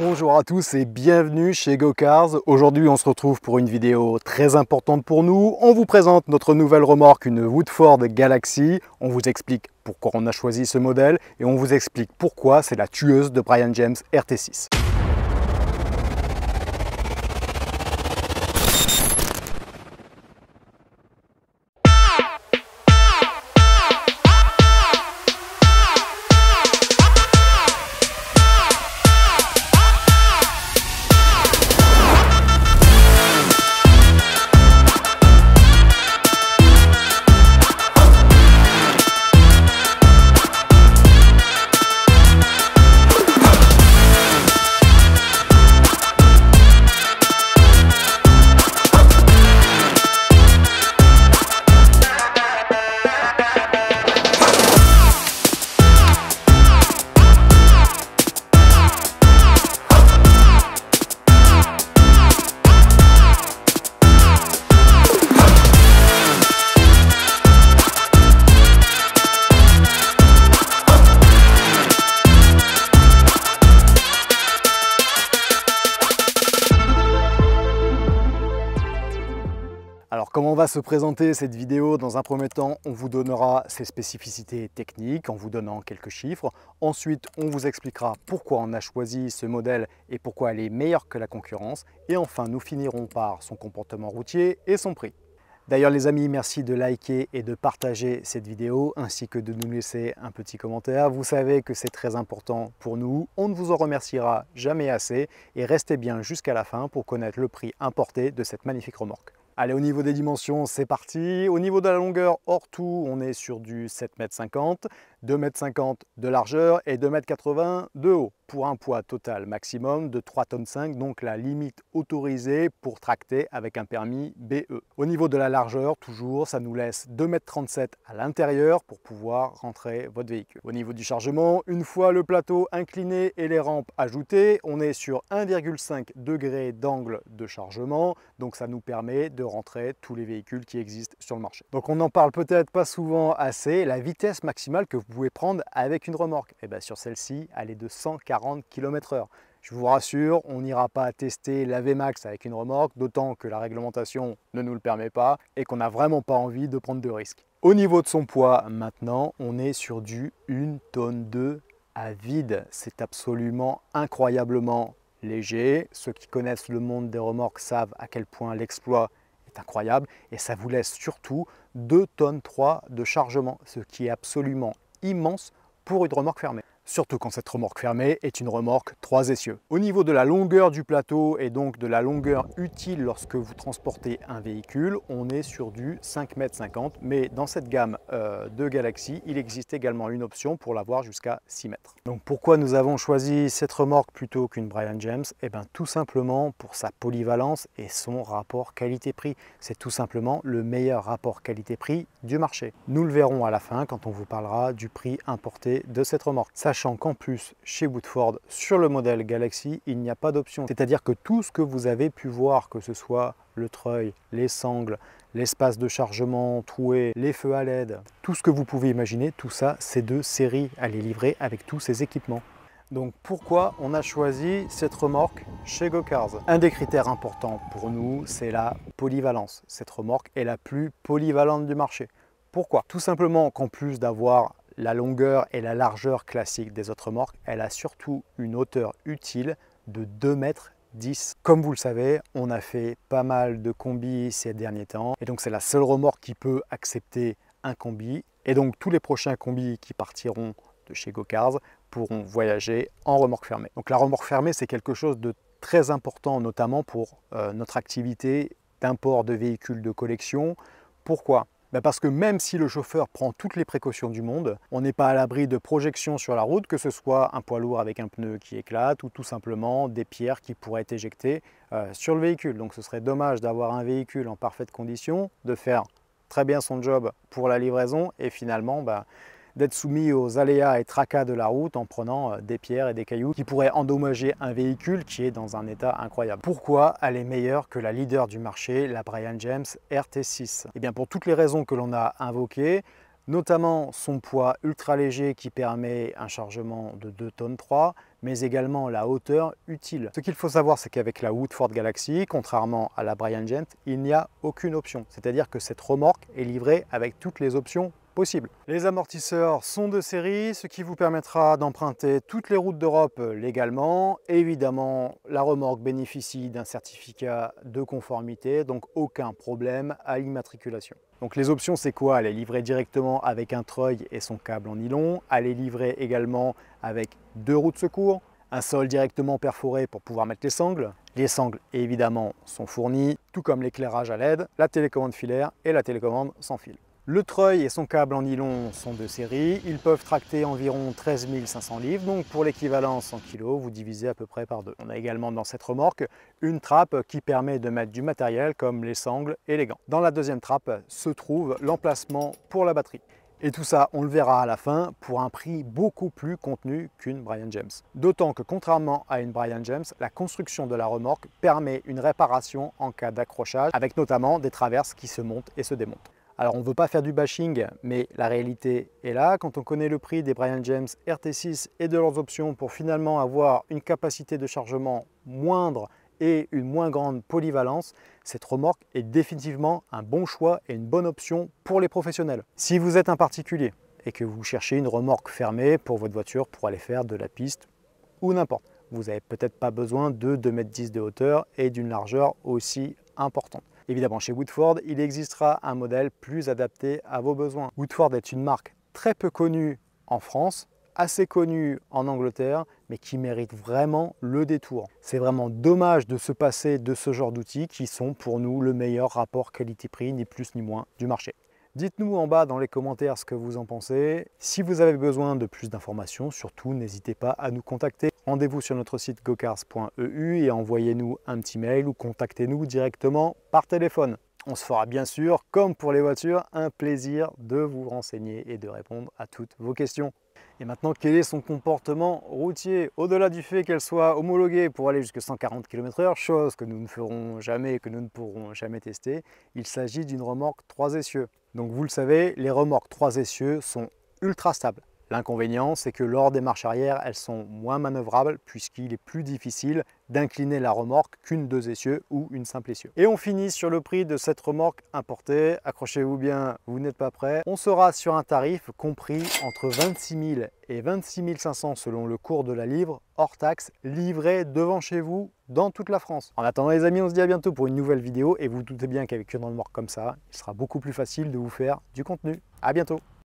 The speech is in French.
Bonjour à tous et bienvenue chez GoCars. Aujourd'hui on se retrouve pour une vidéo très importante pour nous. On vous présente notre nouvelle remorque, une Woodford Galaxy. On vous explique pourquoi on a choisi ce modèle et on vous explique pourquoi c'est la tueuse de Brian James RT6. On va se présenter cette vidéo Dans un premier temps, on vous donnera ses spécificités techniques en vous donnant quelques chiffres. Ensuite, on vous expliquera pourquoi on a choisi ce modèle et pourquoi elle est meilleure que la concurrence. Et enfin, nous finirons par son comportement routier et son prix. D'ailleurs les amis, merci de liker et de partager cette vidéo ainsi que de nous laisser un petit commentaire. Vous savez que c'est très important pour nous. On ne vous en remerciera jamais assez et restez bien jusqu'à la fin pour connaître le prix importé de cette magnifique remorque. Allez, au niveau des dimensions, c'est parti. Au niveau de la longueur hors tout, on est sur du 7,50 m. 2,50 m de largeur et 2,80 m de haut, pour un poids total maximum de 3,5 tonnes, donc la limite autorisée pour tracter avec un permis BE. Au niveau de la largeur, toujours, ça nous laisse 2,37 m à l'intérieur pour pouvoir rentrer votre véhicule. Au niveau du chargement, une fois le plateau incliné et les rampes ajoutées, on est sur 1,5 degré d'angle de chargement, donc ça nous permet de rentrer tous les véhicules qui existent sur le marché. Donc on n'en parle peut-être pas souvent assez, la vitesse maximale que vous vous pouvez prendre avec une remorque. Et eh bien sur celle-ci, elle est de 140 km/h. Je vous rassure, on n'ira pas tester la VMAX avec une remorque, d'autant que la réglementation ne nous le permet pas et qu'on n'a vraiment pas envie de prendre de risques. Au niveau de son poids, maintenant, on est sur du 1 tonne 2 à vide. C'est absolument incroyablement léger. Ceux qui connaissent le monde des remorques savent à quel point l'exploit est incroyable et ça vous laisse surtout 2 tonnes 3 de chargement, ce qui est absolument immense pour une remorque fermée surtout quand cette remorque fermée est une remorque 3 essieux. Au niveau de la longueur du plateau et donc de la longueur utile lorsque vous transportez un véhicule, on est sur du 5,50 m, mais dans cette gamme euh, de Galaxy, il existe également une option pour l'avoir jusqu'à 6 mètres. Donc pourquoi nous avons choisi cette remorque plutôt qu'une Brian James Eh bien tout simplement pour sa polyvalence et son rapport qualité-prix. C'est tout simplement le meilleur rapport qualité-prix du marché. Nous le verrons à la fin quand on vous parlera du prix importé de cette remorque qu'en plus, chez Woodford, sur le modèle Galaxy, il n'y a pas d'option. C'est-à-dire que tout ce que vous avez pu voir, que ce soit le treuil, les sangles, l'espace de chargement troué, les feux à LED, tout ce que vous pouvez imaginer, tout ça, c'est de série à les livrer avec tous ces équipements. Donc pourquoi on a choisi cette remorque chez GoCars Un des critères importants pour nous, c'est la polyvalence. Cette remorque est la plus polyvalente du marché. Pourquoi Tout simplement qu'en plus d'avoir la longueur et la largeur classique des autres remorques, elle a surtout une hauteur utile de 2,10 mètres Comme vous le savez, on a fait pas mal de combis ces derniers temps et donc c'est la seule remorque qui peut accepter un combi et donc tous les prochains combis qui partiront de chez GoCars pourront voyager en remorque fermée. Donc la remorque fermée c'est quelque chose de très important notamment pour euh, notre activité d'import de véhicules de collection. Pourquoi bah, parce que même si le chauffeur prend toutes les précautions du monde, on n'est pas à l'abri de projections sur la route, que ce soit un poids lourd avec un pneu qui éclate ou tout simplement des pierres qui pourraient être éjectées euh, sur le véhicule. Donc ce serait dommage d'avoir un véhicule en parfaite condition, de faire très bien son job pour la livraison et finalement... Bah, d'être soumis aux aléas et tracas de la route en prenant euh, des pierres et des cailloux qui pourraient endommager un véhicule qui est dans un état incroyable. Pourquoi elle est meilleure que la leader du marché, la Brian James RT6 Eh bien pour toutes les raisons que l'on a invoquées, notamment son poids ultra léger qui permet un chargement de 2 tonnes 3, mais également la hauteur utile. Ce qu'il faut savoir, c'est qu'avec la Woodford Galaxy, contrairement à la Brian James, il n'y a aucune option. C'est-à-dire que cette remorque est livrée avec toutes les options possible. Les amortisseurs sont de série, ce qui vous permettra d'emprunter toutes les routes d'Europe légalement. Évidemment, la remorque bénéficie d'un certificat de conformité, donc aucun problème à l'immatriculation. Donc les options, c'est quoi Elle est livrée directement avec un treuil et son câble en nylon. Elle est livrée également avec deux roues de secours, un sol directement perforé pour pouvoir mettre les sangles. Les sangles, évidemment, sont fournies, tout comme l'éclairage à LED, la télécommande filaire et la télécommande sans fil. Le treuil et son câble en nylon sont de série. Ils peuvent tracter environ 13 500 livres, donc pour l'équivalent en kilos, vous divisez à peu près par deux. On a également dans cette remorque une trappe qui permet de mettre du matériel comme les sangles et les gants. Dans la deuxième trappe se trouve l'emplacement pour la batterie. Et tout ça, on le verra à la fin, pour un prix beaucoup plus contenu qu'une Brian James. D'autant que contrairement à une Brian James, la construction de la remorque permet une réparation en cas d'accrochage, avec notamment des traverses qui se montent et se démontent. Alors on ne veut pas faire du bashing, mais la réalité est là. Quand on connaît le prix des Brian James RT6 et de leurs options pour finalement avoir une capacité de chargement moindre et une moins grande polyvalence, cette remorque est définitivement un bon choix et une bonne option pour les professionnels. Si vous êtes un particulier et que vous cherchez une remorque fermée pour votre voiture pour aller faire de la piste ou n'importe, vous n'avez peut-être pas besoin de 2,10 m de hauteur et d'une largeur aussi importante. Évidemment, chez Woodford, il existera un modèle plus adapté à vos besoins. Woodford est une marque très peu connue en France, assez connue en Angleterre, mais qui mérite vraiment le détour. C'est vraiment dommage de se passer de ce genre d'outils qui sont pour nous le meilleur rapport qualité-prix, ni plus ni moins, du marché. Dites-nous en bas dans les commentaires ce que vous en pensez. Si vous avez besoin de plus d'informations, surtout n'hésitez pas à nous contacter. Rendez-vous sur notre site gocars.eu et envoyez-nous un petit mail ou contactez-nous directement par téléphone. On se fera bien sûr, comme pour les voitures, un plaisir de vous renseigner et de répondre à toutes vos questions. Et maintenant, quel est son comportement routier Au-delà du fait qu'elle soit homologuée pour aller jusqu'à 140 km/h, chose que nous ne ferons jamais et que nous ne pourrons jamais tester, il s'agit d'une remorque 3 essieux. Donc vous le savez, les remorques 3 essieux sont ultra stables. L'inconvénient, c'est que lors des marches arrière, elles sont moins manœuvrables puisqu'il est plus difficile d'incliner la remorque qu'une deux essieux ou une simple essieu. Et on finit sur le prix de cette remorque importée. Accrochez-vous bien, vous n'êtes pas prêt. On sera sur un tarif compris entre 26 000 et 26 500 selon le cours de la livre, hors taxe, livré devant chez vous dans toute la France. En attendant les amis, on se dit à bientôt pour une nouvelle vidéo et vous, vous doutez bien qu'avec une remorque comme ça, il sera beaucoup plus facile de vous faire du contenu. À bientôt